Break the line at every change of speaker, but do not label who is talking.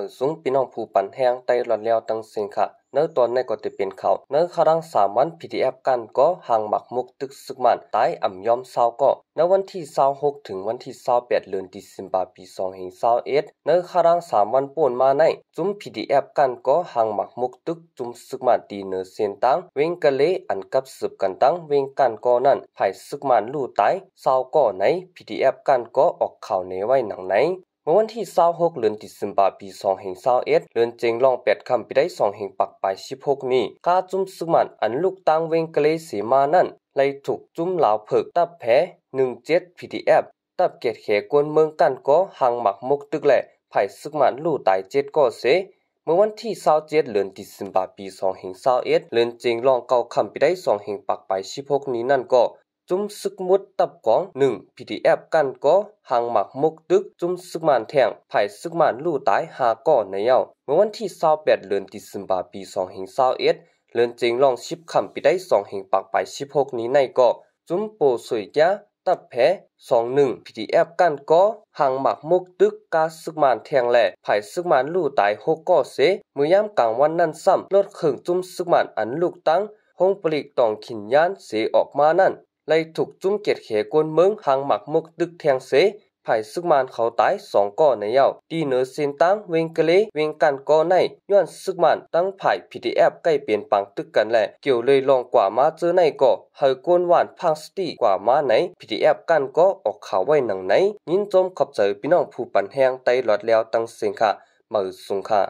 มันสูงพี่น้องผู้ปันแห้งไต้หลอนเลียวตั้งสิงค่ะเนื้อตอนในก็จะเป็นเขาเนื้อขารังสามวันพีีทเอฟกันก็ห่างหมักมุกตึกสึกมันตายอ่ำยอมเศร้าก็ในวันที่เศร้าหกถึงวันที่เศร้าแปดเดือนดิสิมบาปีสองเฮงเศร้าเอ็ดเนื้อขารังสามวันป่วนมาใน จุ้มพีีทเอฟกันก็ห่างหมักมุกตึกจุ้มสึกมันดีเนื้อเสียนตั้งเวงกะเลอันกับสืบกันตั้งเวงกันก็นั่นไผ่สึกมันลู่ตายเศร้าก็ในพีทีเอฟกันก็ออกข่าวในไว้หนังไหนมื่อวันที่26เดือนธันวาคมปี 2021เรือนเจงลอง8คดคำไปได้ 2 แห่งปักปาย16 นี้กาจุ่มสมันอันลูกตางเวงกะเลสีมานั่นไลถูกจุ่มลาวเพิก ตับแพ้17 PDF ตับเกตแขกวนเมืองกันก็หังหมักมุกตึกแหละไผสึกมันลู่ตาย7ก็เสเมื่อวันที่27เดือนธันวาคมปี 2021เรือนเจงลองเก่าคำไปได้2แห่งปักปาย16 นี้นั่นก็จุมสึกมุดตับกองหนึ่ง PDF กันก็อหางหมักมุกตึกจุมสึกมันแทงผายสึกมันลู่ตายหาก่อในเย้าเมื่อวันที่แปดเลือนติสิมบาปี2องเเอ็ดเลือนจริงลองชิบคำปีได้สองเปากไปิบหกนี้ในกอจุมโปสวยจ้าตับแพ้2 1 PDF กันก็อหางหมักมุกตึกกาสึกมันแทงแหล่ผายสึกมันลู่ตายหกก่อเสเมื่อยามกลางวันนั่นซ้ำลดเขื่อนจุมสึกมันอันลูกตั้งหงปลีกตองขินยานเสออกมานั่นเลยถูกจุ้มเกียดเขกวนเมืองหางหมักมุกดึกแทงเสไผ่ซึกมานเขาตายสองก่อในเยาตีเนือเซนตังเวงกะเลเวงกันก่อในย้อนซึกมานตั้งไผ่เอฟใกล้เปลี่ยนปังตึกกันแหละ เกี่ยวเลยลองกว่ามาเจอในก่อเฮยกวนหวานพังสตีกว่ามาไหนเอฟกันก็ออกข่าวไว้หนังไหน ยินจมขอบใจพี่น้องผู้ปันแหงไตหลอดแล้วตั้งเสียงค่ะมือสุงค่ะ